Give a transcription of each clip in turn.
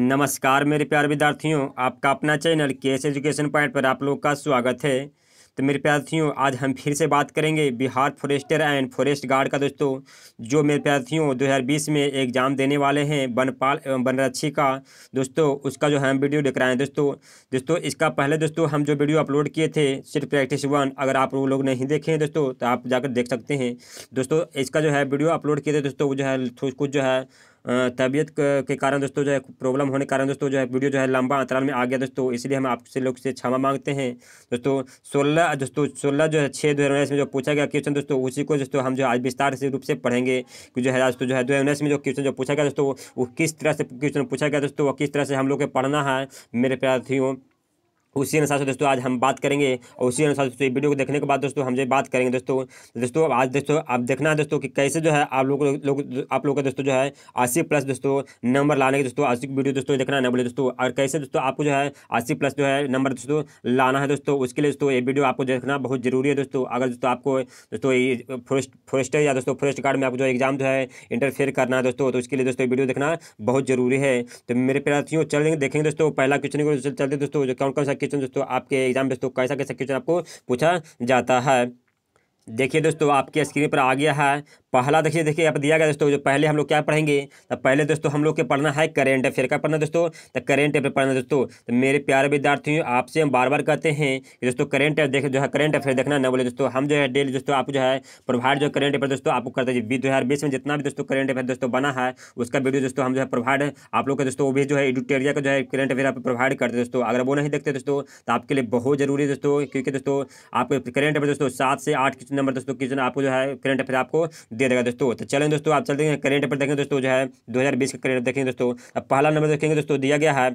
नमस्कार मेरे प्यार विद्यार्थियों आपका अपना चैनल के एस एजुकेशन पॉइंट पर आप लोग का स्वागत है तो मेरे प्यार्थियों आज हम फिर से बात करेंगे Bihar forester and forest guard का दोस्तों जो मेरे प्यार्थियों 2020 में एग्ज़ाम देने वाले हैं वनपाल एवं वनरक्षी का दोस्तों उसका जो हम वीडियो लेकर रहे हैं दोस्तों दोस्तों इसका पहले दोस्तों हम जो वीडियो अपलोड किए थे सिर्फ प्रैक्टिस वन अगर आप लोग नहीं देखे हैं दोस्तों तो आप जाकर देख सकते हैं दोस्तों इसका जो है वीडियो अपलोड किए थे दोस्तों जो है कुछ जो है तबीयत के कारण दोस्तों जो है प्रॉब्लम होने के कारण दोस्तों जो है वीडियो जो है लंबा अंतराल में आ गया दोस्तों इसलिए हम आपसे लोग से क्षमा मांगते हैं दोस्तों सोलह दोस्तों सोलह जो है छः दो हज़ार उन्नीस में जो पूछा गया क्वेश्चन दोस्तों उसी को दोस्तों हम जो आज विस्तार से रूप से पढ़ेंगे कि जो है दोस्तों जो है दो उन्नीस में जो क्वेश्चन जो पूछा गया दोस्तों वो किस तरह से क्वेश्चन पूछा गया दोस्तों वो किस तरह से हम लोग के पढ़ना है मेरे प्यार्थियों उसी अनुसार से दोस्तों आज हम बात करेंगे और उसी अनुसार दोस्तों वीडियो को देखने के बाद दोस्तों हम जो बात करेंगे दोस्तों दोस्तों आज दोस्तों आप देखना है दोस्तों कि कैसे जो है आप लोग लो, लोग आप लोगों का दोस्तों जो है अस्सी प्लस दोस्तों नंबर लाने के दोस्तों अस्सी वीडियो दोस्तों देखना है बोले दोस्तों और कैसे दोस्तों आपको जो है अस्सी प्लस जो है नंबर दोस्तों लाना है दोस्तों उसके लिए दोस्तों ये वीडियो आपको देखना बहुत जरूरी है दोस्तों अगर दोस्तों आपको दोस्तों फॉरेस्ट फॉरेस्टर या दोस्तों फॉरेस्ट गार्ड में आपको जो एग्जाम जो है इंटरफेयर करना है दोस्तों तो उसके लिए दोस्तों वीडियो देखना बहुत जरूरी है तो मेरे प्यार्थियों चल देखेंगे दोस्तों पहला क्वेश्चन को चलते दोस्तों कौन कौन सा क्वेश्चन दोस्तों आपके एग्जाम में दोस्तों कैसा कैसा क्वेश्चन आपको पूछा जाता है देखिए दोस्तों आपके स्क्रीन पर आ गया है पहला देखिए देखिए आप दिया गया दोस्तों जो पहले हम लोग क्या पढ़ेंगे तो पहले दोस्तों हम लोग के पढ़ना है करेंट अफेयर का पढ़ना दोस्तों तो करेंट अफेयर पढ़ना दोस्तों तो मेरे प्यारे विद्यार्थियों आपसे हम बार बार कहते हैं कि दोस्तों करेंट देख जो है करेंट अफेयर देखना ना बोले दोस्तों हम जो है डेली दोस्तों आप जो है प्रोवाइड जो करेंट अफेयर दोस्तों आपको करते हैं दो हज़ार बीस में जितना भी दोस्तों करेंट अफेयर दोस्तों बना है उसका वीडियो दोस्तों हम जो है प्रोवाइड आप लोग का दोस्तों वो भी जो है एडिटोरिया का जो है करेंट अफेयर आप प्रोवाइड करते दोस्तों अगर वो नहीं देखते दोस्तों तो आपके लिए बहुत जरूरी है दोस्तों क्योंकि दोस्तों आपको करेंट अफेयर दोस्तों सात से आठ नंबर दोस्तों क्वेश्चन आपको जो है करंट अफेयर आपको दे देगा दोस्तों तो चलें दोस्तों आप चलते हैं करंट अफेयर देखें दोस्तों जो है दो का करंट देखेंगे दोस्तों पहला नंबर देखेंगे दोस्तों दिया गया है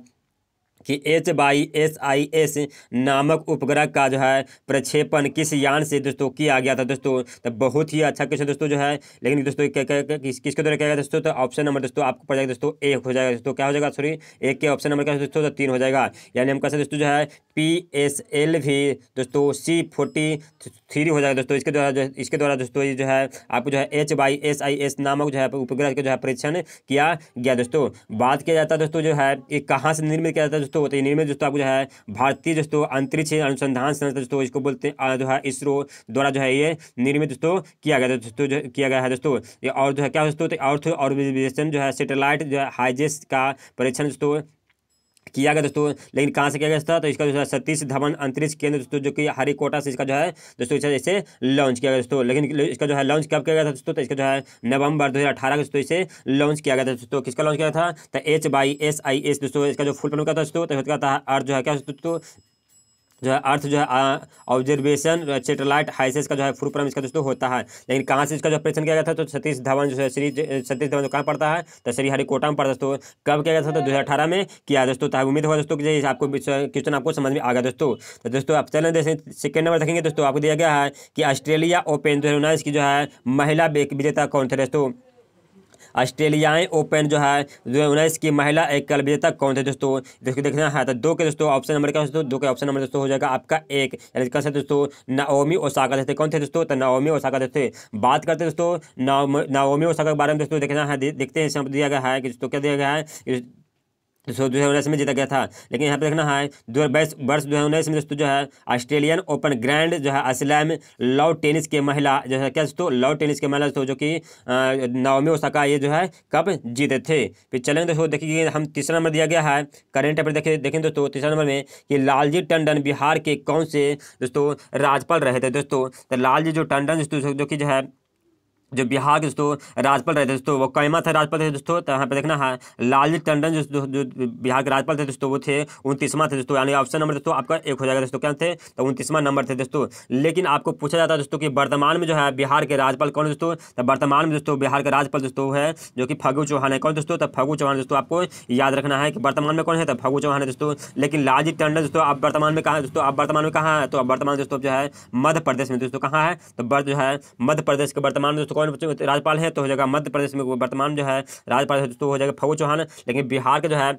कि H Y S I S नामक उपग्रह का जो है प्रक्षेपण किस यान से दोस्तों किया गया था दोस्तों तो बहुत ही अच्छा क्वेश्चन दोस्तों जो है लेकिन दोस्तों क्या क्या किस किसके द्वारा क्या गया दोस्तों तो ऑप्शन नंबर दोस्तों आपको पड़ जाएगा दोस्तों एक हो जाएगा दोस्तों क्या हो जाएगा सॉरी एक के ऑप्शन नंबर क्या दोस्तों तो तीन हो जाएगा यानी हम कैसे दोस्तों जो है पी एस एल भी दोस्तों सी फोर्टी थ्री हो जाएगा दोस्तों इसके द्वारा इसके द्वारा दोस्तों जो है आपको जो है H Y S I S नामक जो है उपग्रह का जो है परीक्षण किया गया दोस्तों बात किया जाता है दोस्तों जो है ये कहाँ से निर्मित किया जाता है दोस्तों होता है इनमें दोस्तों आपको जो है भारतीय दोस्तों अंतरिक्ष अनुसंधान संस्था दोस्तों इसको बोलते हैं जो है इसरो द्वारा जो है ये निर्मित दोस्तों किया गया दोस्तों जो किया गया है दोस्तों और जो है क्या दोस्तों और ऑर्बिटेशन तो जो है सेटेलाइट जो है हाइजेस का परीक्षण दोस्तों किया गया दोस्तों लेकिन कहाँ से किया गया था तो इसका जो है सतीश धवन अंतरिक्ष केंद्र दोस्तों जो कि हरिकोटा से इसका जो है दोस्तों इसे इसे लॉन्च किया गया दोस्तों लेकिन इसका जो है लॉन्च कब किया गया था दोस्तों तो इसका जो है नवंबर दो हज़ार दोस्तों इसे लॉन्च किया गया था दोस्तों किसका लॉन्च किया था तो H Y S I S दोस्तों इसका जो फुल फॉर्म क्या था दोस्तों तो जो है क्या दोस्तों जो है अर्थ जो है ऑब्जर्वेशन सेटेलाइट हाइसेस का जो है फुल इसका दोस्तों होता है लेकिन कहाँ से इसका जो ऑपरेशन किया गया था तो सतीश धवन जो है श्री सतीश धवन जो कहाँ पड़ता है तो श्री हरिकोटा में पड़ता दोस्तों कब किया गया था तो दो में किया दोस्तों तो उम्मीद होगा दोस्तों की आपको क्वेश्चन आपको समझ में आ गया दोस्तों तो दोस्तों आप चलें देखें सेकेंड नंबर देखेंगे दोस्तों आपको दिया गया है कि ऑस्ट्रेलिया ओपन दो की जो है महिला विजेता कौन थे दोस्तों ऑस्ट्रेलियाई ओपन जो है दो उन्नीस की महिला एकल विजेता कौन थे दोस्तों जिसको देखना है तो दो के दोस्तों ऑप्शन नंबर क्या दोस्तों दो के ऑप्शन नंबर दोस्तों हो जाएगा आपका एक यानी कैसे दोस्तों नाओमी ओसाका थे कौन थे दोस्तों तो नाओमी ओसाका थे बात करते दोस्तों नाओमी ओसाका के बारे में दोस्तों देखना है देखते हैं दिया गया है कि दोस्तों क्या दिया गया है सो दो हज़ार उन्नीस में जीता गया था लेकिन यहाँ पे देखना है दो हज़ार बाईस वर्ष दो हज़ार उन्नीस में दोस्तों जो है ऑस्ट्रेलियन ओपन ग्रैंड जो है असलैम लव टेनिस के महिला जो है क्या दोस्तों लव टेनिस के महिला दोस्तों जो कि नाओमी ओसाका ये जो है कप जीते थे फिर चलेंगे दोस्तों देखिए हम तीसरा नंबर दिया गया है करेंट अफेयर देखिए देखें दोस्तों तीसरा नंबर में कि लालजी टंडन बिहार के कौन से दोस्तों राज्यपाल रहे थे दोस्तों तो लालजी जो टंडन दोस्तों जो कि जो है जो बिहार के दोस्तों राजपाल रहे थे दोस्तों वो कैमा थे राजपाल थे दोस्तों तो यहाँ पे देखना है लालजी टंडन जो जो बिहार के राजपाल थे दोस्तों वो थे उनतीसवां थे दोस्तों यानी ऑप्शन नंबर दोस्तों आपका एक हो जाएगा दोस्तों क्या थे तो उनतीसवां नंबर थे दोस्तों लेकिन आपको पूछा जाता है दोस्तों कि वर्तमान में जो है बिहार के राज्यपाल कौन दोस्तों तो वर्तमान में दोस्तों बिहार के राज्यपाल दोस्तों है जो कि फगू चौहान है कौन दोस्तों तो फगू चौहान दोस्तों आपको याद रखना है कि वर्तमान में कौन है तो फगू चौहान है दोस्तों लेकिन लालजी टंडन दोस्तों आप वर्तमान में कहाँ दोस्तों आप वर्तमान में कहाँ है तो आप वर्तमान दोस्तों जो है मध्य प्रदेश में दोस्तों कहाँ है तो जो है मध्य प्रदेश के वर्तमान दोस्तों कौन राज्यपाल हैं तो हो जाएगा मध्य प्रदेश में वर्तमान जो है राज्यपाल तो हो जाएगा फगू चौहान लेकिन बिहार के जो है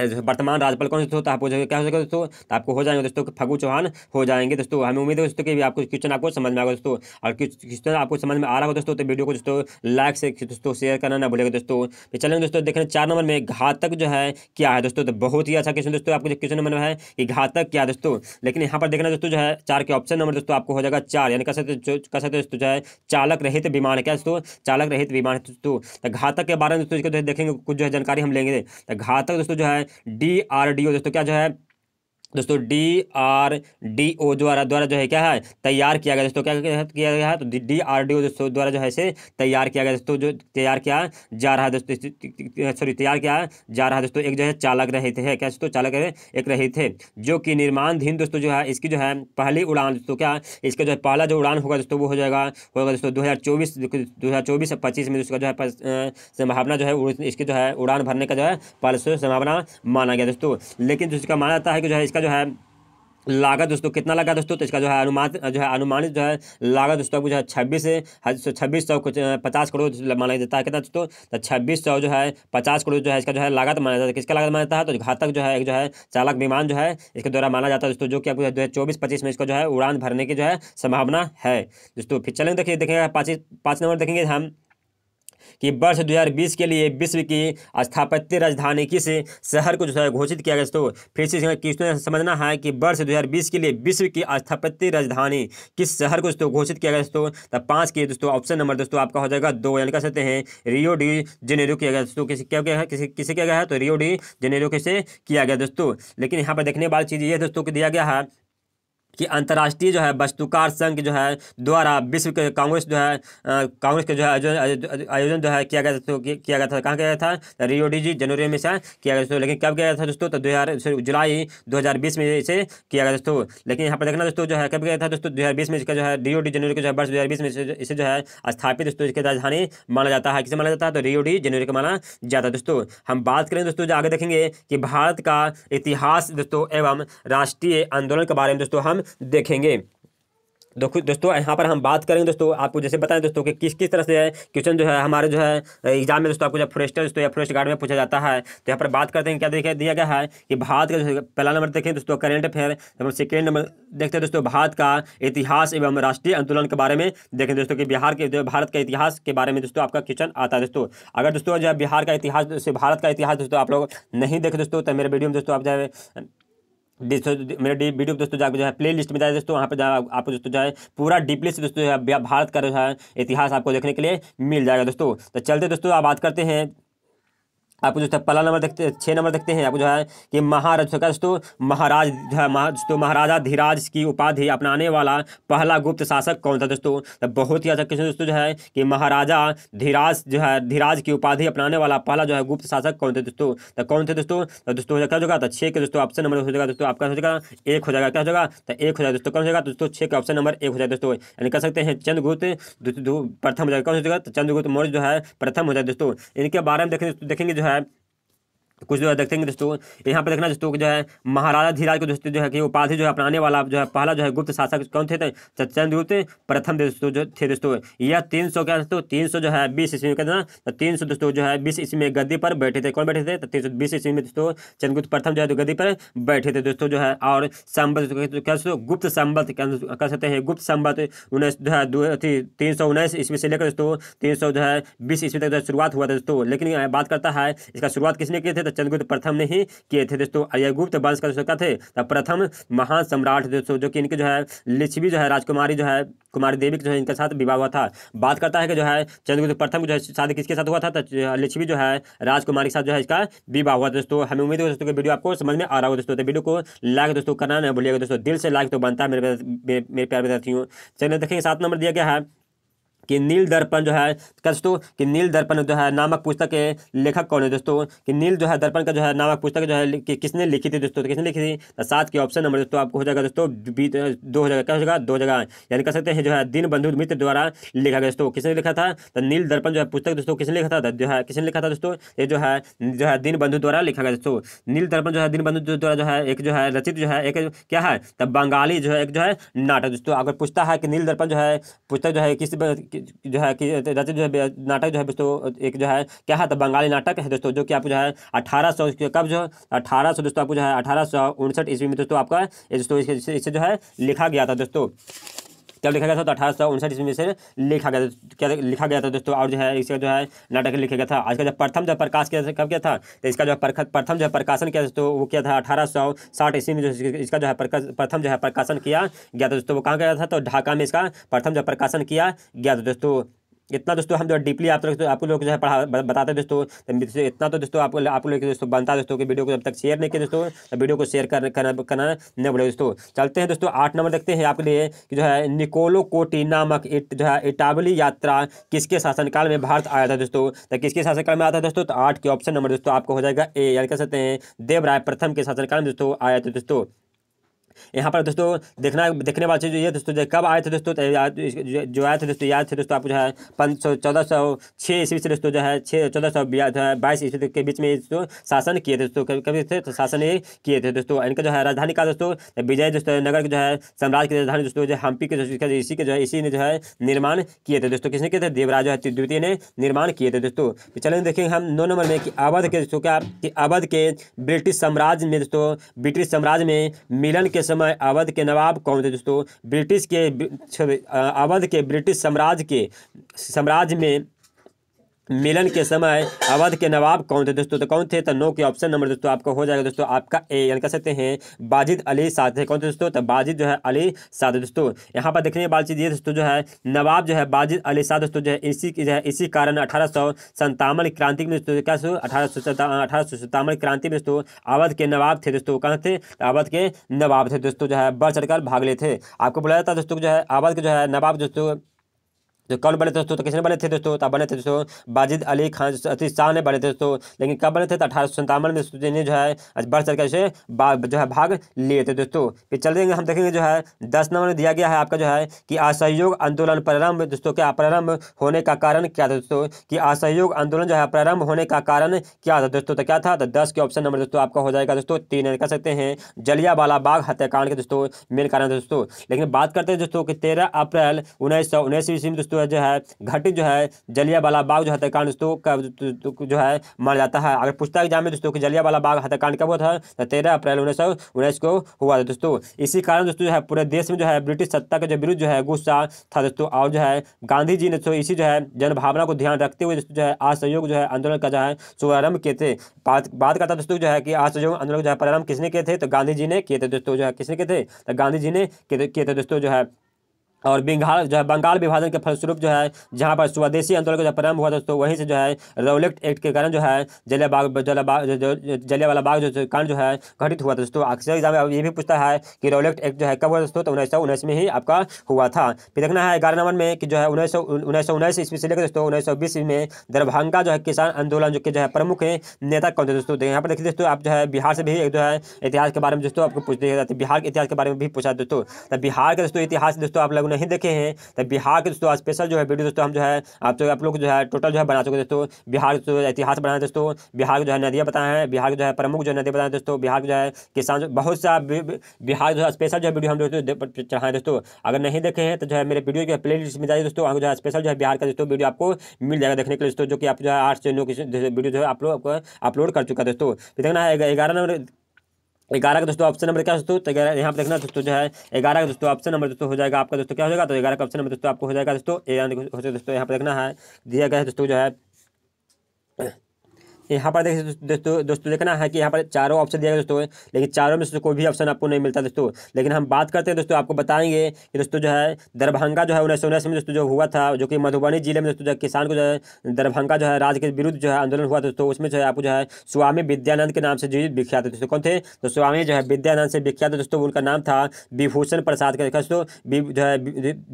वर्तमान राज्यपाल कौन दोस्तों तो आप जो क्या हो सकेगा दोस्तों तो आपको हो जाएंगे दोस्तों फगू चौहान हो जाएंगे दोस्तों हमें उम्मीद है दोस्तों कि आपको क्वेश्चन आपको समझ में आएगा दोस्तों और क्वेश्चन आपको समझ में आ रहा हो दोस्तों तो वीडियो को दोस्तों लाइक से दोस्तों शेयर करना ना भूलेगा दोस्तों तो चलेंगे दोस्तों देखने चार नंबर में घातक जो है क्या है दोस्तों तो बहुत ही अच्छा क्वेश्चन दोस्तों आपको क्वेश्चन नंबर है कि घातक क्या है दोस्तों लेकिन यहाँ पर देखना दोस्तों जो है चार के ऑप्शन नंबर दोस्तों आपको हो जाएगा चार यानी कह सकते कह सकते दोस्तों जो है चालक रहित विमान है क्या दोस्तों चालक रहित विमान है दोस्तों तो घातक के बारे में दोस्तों देखेंगे कुछ जो है जानकारी हम लेंगे तो घातक दोस्तों जो है डी आर डी ओ दोस्तों क्या जो है दोस्तों डी आर डी ओ द्वारा द्वारा जो है क्या है तैयार किया गया दोस्तों क्या किया गया है तो डी आर डी ओ दोस्तों द्वारा जो है इसे तैयार किया गया दोस्तों जो तैयार किया जा रहा है दोस्तों सॉरी तैयार किया जा रहा है दोस्तों एक जो है चालक रहे थे क्या दोस्तों चालक एक रहे थे जो कि निर्माणधीन दोस्तों जो है इसकी जो है पहली उड़ान दोस्तों क्या इसका जो है पहला जो उड़ान होगा दोस्तों वो हो जाएगा होगा दोस्तों दो हज़ार चौबीस दो हज़ार चौबीस पच्चीस में उसका जो है संभावना जो है इसकी जो है उड़ान भरने का जो है पहले संभावना माना गया दोस्तों लेकिन जो इसका माना जाता है कि जो है इसका जो है लागत दोस्तों कितना लगा दोस्तों तो इसका जो है अनुमान जो है अनुमानित जो है लागत दोस्तों जो है छब्बीस छब्बीस सौ कुछ पचास करोड़ माना जाता है कितना दोस्तों तो छब्बीस सौ जो है पचास करोड़ जो है इसका जो है लागत माना जाता है किसका लागत माना जाता है तो घातक जो है एक जो है चालक विमान जो है इसके द्वारा माना जाता है दोस्तों जो कि आपको दो हज़ार चौबीस पच्चीस में इसका जो है उड़ान भरने की जो है संभावना है दोस्तों फिर चलेंगे देखिए देखेंगे पाँच पाँच नंबर देखेंगे हम कि वर्ष 2020 के लिए विश्व की स्थापत्य राजधानी किस शहर को जो है घोषित किया गया दोस्तों फिर से क्वेश्चन समझना है कि वर्ष 2020 के लिए विश्व की स्थापत्य राजधानी किस शहर को दोस्तों घोषित किया गया दोस्तों तब पाँच के दोस्तों ऑप्शन नंबर दोस्तों आपका हो जाएगा दो यानी कह सकते हैं रियो डी जेनेरो किया गया दोस्तों किसी क्या है किसी किसे किया गया है तो रियो डी जेनेरो किसे किया गया दोस्तों लेकिन यहाँ पर देखने वाली चीज़ ये दोस्तों को दिया गया है कि अंतर्राष्ट्रीय जो है वस्तुकार संघ जो है द्वारा विश्व के कांग्रेस जो है कांग्रेस के जो है आयोजन जो है किया गया था तो किया गया था कहाँ किया गया था तो रियो डी जी जनवरी में से किया गया दोस्तों लेकिन कब किया गया था दोस्तों तो दो जुलाई दो में इसे किया गया दोस्तों लेकिन यहाँ पर देखना दोस्तों जो है कब गया था दोस्तों दो में इसका जो है रियो डी जनवरी का जो है वर्ष दो में इसे जो है स्थापित दोस्तों इसकी राजधानी माना जाता है किसे माना जाता है तो रियो डी जनवरी का माना जाता है दोस्तों हम बात करें दोस्तों जो आगे देखेंगे कि भारत का इतिहास दोस्तों एवं राष्ट्रीय आंदोलन के बारे में दोस्तों हम देखेंगे दोस्तों दोस्तों यहाँ पर हम बात करेंगे दोस्तों आपको जैसे बताएं दोस्तों कि किस किस तरह से है क्वेश्चन जो है हमारे जो है एग्जाम में दोस्तों आपको जब फॉरेस्टर दोस्तों या फॉरेस्ट गार्ड में पूछा जाता है तो यहाँ पर बात करते हैं क्या देखिए दिया गया है कि भारत का पहला नंबर देखें दोस्तों current affair number second number देखते हैं दोस्तों भारत का इतिहास एवं राष्ट्रीय आंदोलन के बारे में देखें दोस्तों कि बिहार के भारत के इतिहास के बारे में दोस्तों आपका क्वेश्चन आता है दोस्तों अगर दोस्तों जो बिहार का इतिहास भारत का इतिहास दोस्तों आप लोग नहीं देखे दोस्तों तो मेरे वीडियो में दोस्तों आप जो दोस्तों मेरे वीडियो दोस्तों जाकर जो है प्ले लिस्ट में जाए दोस्तों वहाँ पर जाए आपको दोस्तों जो है पूरा डीपली से दोस्तों भारत का जो है इतिहास आपको देखने के लिए मिल जाएगा दोस्तों तो चलते दोस्तों आप बात करते हैं आपको जो है पहला नंबर देखते छः नंबर देखते हैं आपको जो है कि महाराज दोस्तों महाराज दोस्तों महाराजा धीराज की उपाधि अपनाने वाला पहला गुप्त शासक कौन था दोस्तों तो बहुत ही अच्छा क्वेश्चन दोस्तों जो है कि महाराजा धीराज जो है धीराज की उपाधि अपनाने वाला पहला जो है गुप्त शासक कौन थे दोस्तों तो कौन थे दोस्तों तो दोस्तों हो जाएगा तो छः के दोस्तों ऑप्शन नंबर हो जाएगा दोस्तों आपका हो जाएगा एक हो जाएगा क्या हो जाएगा तो एक हो जाएगा दोस्तों कौन हो जाएगा तो दोस्तों छः का ऑप्शन नंबर एक हो जाएगा दोस्तों यानी कह सकते हैं चंद्रगुप्त प्रथम हो जाएगा कौन हो जाएगा तो चंद्रगुप्त मौर्य जो है प्रथम हो जाएगा दोस्तों इनके बारे में देखेंगे देखेंगे जो है subscribe तो कुछ जो है देखते हैं दोस्तों यहाँ पर देखना दोस्तों जो है महाराजा धीराज को दोस्तों जो है कि उपाधि जो है अपनाने वाला जो है पहला जो है गुप्त शासक कौन थे चंद्रगुप्त प्रथम दोस्तों जो थे दोस्तों यह तीन सौ क्या दोस्तों तीन सौ जो है बीस ईस्वी में कहते हैं तो तीन सौ दोस्तों जो है बीस ईस्वी में गद्दी पर बैठे थे कौन बैठे थे तो तीन सौ बीस ईस्वी में दोस्तों चंद्रगुप्त प्रथम जो है गद्दी पर बैठे थे दोस्तों जो है और संबत क्या दोस्तों गुप्त संबत कह सकते हैं गुप्त संबत उन्नीस जो है दो तीन सौ उन्नीस ईस्वी से लेकर दोस्तों तीन सौ जो है बीस ईस्वी तक जो शुरुआत हुआ था दोस्तों लेकिन बात करता है इसका शुरुआत किसने किए थे चंद्रगुप्त प्रथम ने ही किए थे दोस्तों अयगुप्त वंश का दोस्तों क्या थे प्रथम महान सम्राट दोस्तों जो कि इनके जो है लिच्छवी जो है राजकुमारी जो है कुमारी देवी के जो है इनके साथ विवाह हुआ था बात करता है कि जो है चंद्रगुप्त प्रथम जो है शादी किसके साथ हुआ था तो लिच्छवी जो है राजकुमारी के साथ जो है इसका विवाह हुआ दोस्तों हमें उम्मीद है दोस्तों कि वीडियो आपको समझ में आ रहा हो दोस्तों तो वीडियो को लाइक दोस्तों करना नहीं भूलिएगा दोस्तों दिल से लाइक तो बनता है मेरे मेरे प्यार विद्यार्थियों चलिए देखेंगे सात नंबर दिया गया है कि नील दर्पण जो है दोस्तों कि नील दर्पण जो है नामक पुस्तक के लेखक कौन है दोस्तों कि नील जो है दर्पण का जो है नामक पुस्तक जो है कि किसने लिखी थी दोस्तों किसने लिखी थी तो सात के ऑप्शन नंबर दोस्तों आपको हो जाएगा दोस्तों दो हो जाएगा क्या हो जाएगा दो जगह यानी कह सकते हैं जो है दीन बंधु मित्र द्वारा लिखा गया दोस्तों किसने लिखा था तो नील दर्पण जो है पुस्तक दोस्तों किसने लिखा था जो है किसने लिखा था दोस्तों ये जो है जो है दीन बंधु द्वारा लिखा गया दोस्तों नील दर्पण जो है दीन बंधु द्वारा जो है एक जो है रचित जो है एक क्या है तब बंगाली जो है एक जो है नाटक दोस्तों अगर पूछता है कि नील दर्पण जो है पुस्तक जो है किस जो है कि रचित जो है नाटक जो है दोस्तों एक जो है क्या है तो बंगाली नाटक है दोस्तों जो कि आपको जो है अठारह सौ कब जो अठारह सौ दोस्तों आपको जो है अठारह सौ उनसठ ईस्वी में दोस्तों आपका दोस्तों इसे जो है लिखा गया था दोस्तों कब लिखा गया था तो अठारह सौ उनसठ ईस्वी में से लिखा गया था क्या लिखा गया था दोस्तों और जो है इसका जो है नाटक लिखा गया था आज का जो प्रथम जो प्रकाश किया था कब किया था तो इसका जो प्रथम जो प्रकाशन किया दोस्तों वो किया था अठारह सौ साठ ईस्वी में जो इसका जो है प्रथम जो है प्रकाशन किया गया था दोस्तों वो कहाँ गया था तो ढाका में इसका प्रथम जो प्रकाशन किया गया था दोस्तों इतना दोस्तों हम जो डीपली आप लोग आप लोग जो है पढ़ा बताते हैं दोस्तों तो इतना तो दोस्तों आप आप लोग दोस्तों बनता है दोस्तों कि वीडियो को जब तक शेयर नहीं किया दोस्तों तो वीडियो को शेयर करना नहीं बोले दोस्तों चलते हैं दोस्तों आठ नंबर देखते हैं आपके लिए कि जो है निकोलो कोटी नामक इट जो है इटावली यात्रा किसके शासनकाल में भारत आया था दोस्तों तो किसके शासनकाल में आता है दोस्तों तो आठ के ऑप्शन नंबर दोस्तों आपको हो जाएगा ए यानी कह सकते हैं देवराय प्रथम के शासनकाल में दोस्तों आया था दोस्तों यहाँ पर दोस्तों देखना देखने वाला चीज़ ये दोस्तों कब आए थे दोस्तों तो जो आए थे दोस्तों याद थे दोस्तों आपको जो है पंद्रह सौ चौदह सौ छः ईस्वी से दोस्तों जो है छः चौदह सौ बाईस ईस्वी के बीच में दोस्तों शासन किए थे दोस्तों कभी थे तो शासन ये किए थे दोस्तों इनका जो है राजधानी का दोस्तों तो विजय दोस्तों नगर के जो है साम्राज्य की राजधानी दोस्तों जो हम्पी के इसी के जो है इसी ने जो है निर्माण किए थे दोस्तों किसने किए थे देवराज द्वितीय ने निर्माण किए थे दोस्तों तो चलिए देखें हम नौ नंबर में कि अवध के दोस्तों क्या अवध के ब्रिटिश साम्राज्य में दोस्तों ब्रिटिश साम्राज्य में मिलन के समय अवध के नवाब कौन थे दोस्तों ब्रिटिश के अवध के ब्रिटिश साम्राज्य के साम्राज्य में मिलन के समय अवध के नवाब कौन थे दोस्तों तो कौन थे तो नो के ऑप्शन नंबर दोस्तों आपको हो जाएगा दोस्तों आपका ए यानी कह सकते हैं बाजिद अली साध थे कौन थे दोस्तों तो बाजिद जो है अली साद दोस्तों यहाँ पर देखने वाली चीज़ ये दोस्तों जो है नवाब जो है बाजिद अली साद दोस्तों जो है इसी जो है इसी कारण अठारह सौ संतावन क्रांति में दोस्तों क्या सो अठारह अठारह सौ सत्तावन क्रांति में दोस्तों अवध के नवाब थे दोस्तों कहाँ थे अवध के नवाब थे दोस्तों जो है बढ़ चढ़कर भाग ले थे आपको बुलाया था दोस्तों जो है अवध के जो है नवाब दोस्तों तो कौन बने थे दोस्तों तो किसने बने थे दोस्तों तब तो बने थे दोस्तों बाजिद अली खान अति शाह ने बने थे दोस्तों लेकिन कब बने थे तो अठारह सौ सन्तावन में जिन्हें जो है बढ़ चढ़ कर जो है भाग लिए थे दोस्तों फिर चल देंगे हम देखेंगे जो है दस नंबर में दिया गया है आपका जो है कि असहयोग आंदोलन प्रारंभ दोस्तों क्या प्रारंभ होने का कारण क्या था दोस्तों कि असहयोग आंदोलन जो है प्रारंभ होने का कारण क्या था दोस्तों तो क्या था तो दस के ऑप्शन नंबर दोस्तों आपका हो जाएगा दोस्तों तीन कर सकते हैं जलिया वाला बाग हत्याकांड के दोस्तों मेन कारण दोस्तों लेकिन बात करते हैं दोस्तों कि तेरह अप्रैल उन्नीस सौ उन्नीस ईस्वी में दोस्तों दोस्तों जो है घटित जो है जलिया वाला बाग जो हत्याकांड दोस्तों कब जो है माना जाता है अगर पूछता एग्जाम में दोस्तों की जलिया वाला बाग हत्याकांड कब हुआ था तेरह अप्रैल उन्नीस सौ उन्नीस को हुआ था दोस्तों इसी कारण दोस्तों जो है पूरे देश में जो है ब्रिटिश सत्ता के जो विरुद्ध जो है गुस्सा था दोस्तों और जो है गांधी जी ने तो इसी जो है जनभावना को ध्यान रखते हुए दोस्तों जो है असहयोग जो है आंदोलन का जो है शुभारंभ किए थे बात बात करता दोस्तों जो है कि असहयोग आंदोलन जो है प्रारंभ किसने किए थे तो गांधी जी ने किए थे दोस्तों जो है किसने किए थे तो गांधी जी ने किए थे दोस्तों जो है और बंगाल जो है बंगाल विभाजन के फलस्वरूप जो है जहाँ पर स्वदेशी आंदोलन का प्रारंभ हुआ दोस्तों वहीं से जो है रौलेक्ट एक्ट के कारण जो है जलिया बाग जलिया वाला बाग जो कांड जो है घटित हुआ दोस्तों अक्सर एग्जाम ये भी पूछता है कि रौलेक्ट एक्ट जो है कब हुआ दोस्तों तो उन्नीस सौ उन्नीस में ही आपका हुआ था फिर देखना है ग्यारह नंबर में कि जो है उन्नीस सौ उन्नीस सौ उन्नीस ईस्वी से लेकर दोस्तों उन्नीस सौ बीस में दरभंगा जो है किसान आंदोलन जो के जो है प्रमुख नेता कौन थे दोस्तों यहाँ पर देखिए दोस्तों आप जो है बिहार से भी एक जो है इतिहास के बारे में दोस्तों आपको पूछ दिया जाता है बिहार के इतिहास के बारे में भी पूछा दोस्तों बिहार का दोस्तों इतिहास दोस्तों आप लोगों नहीं देखे हैं तो बिहार के दोस्तों स्पेशल जो है वीडियो दोस्तों हम जो है आप तो आप लोग जो है टोटल जो है बना चुके दोस्तों बिहार जो इतिहास बनाए दोस्तों बिहार की जो है नदियाँ बताए हैं बिहार की जो है प्रमुख जो है नदियाँ बताए दोस्तों बिहार की जो है किसान बहुत सा बिहार जो है स्पेशल जो है वीडियो हम दोस्तों चढ़ाएं दोस्तों अगर नहीं देखे हैं तो जो है मेरे वीडियो के प्ले लिस्ट में जाइए दोस्तों जो है स्पेशल जो है बिहार का दोस्तों वीडियो आपको मिल जाएगा देखने के लिए दोस्तों जो कि आप जो है आठ से नौ वीडियो जो है आप लोग अपलोड कर चुका दोस्तों देखना है ग्यारह नंबर ग्यारह का दोस्तों ऑप्शन नंबर क्या दोस्तों तो ग्यारह यहाँ पर देखना दोस्तों जो है ग्यारह का दोस्तों ऑप्शन नंबर दोस्तों हो जाएगा आपका दोस्तों क्या हो जाएगा तो ग्यारह का ऑप्शन नंबर दोस्तों आपको हो जाएगा दोस्तों दोस्तों यहाँ पर देखना है दिया गया है दोस्तों जो है यहाँ पर देखिए दोस्तों दोस्तों देखना है कि यहाँ पर चारों ऑप्शन दिया गया दोस्तों लेकिन चारों में से कोई भी ऑप्शन आपको नहीं मिलता दोस्तों लेकिन हम बात करते हैं दोस्तों आपको बताएंगे कि दोस्तों जो है दरभंगा जो है उन्नीस सौ उन्नीस में दोस्तों जो हुआ था जो कि मधुबनी जिले में दोस्तों किसान को जो है दरभंगा जो है राज्य के विरुद्ध जो है आंदोलन हुआ दोस्तों उसमें जो है आपको जो है स्वामी विद्यानंद के नाम से जो विख्यात दोस्तों कौन थे तो स्वामी जो है विद्यानंद से विख्यात दोस्तों उनका नाम था विभूषण प्रसाद का दोस्तों जो है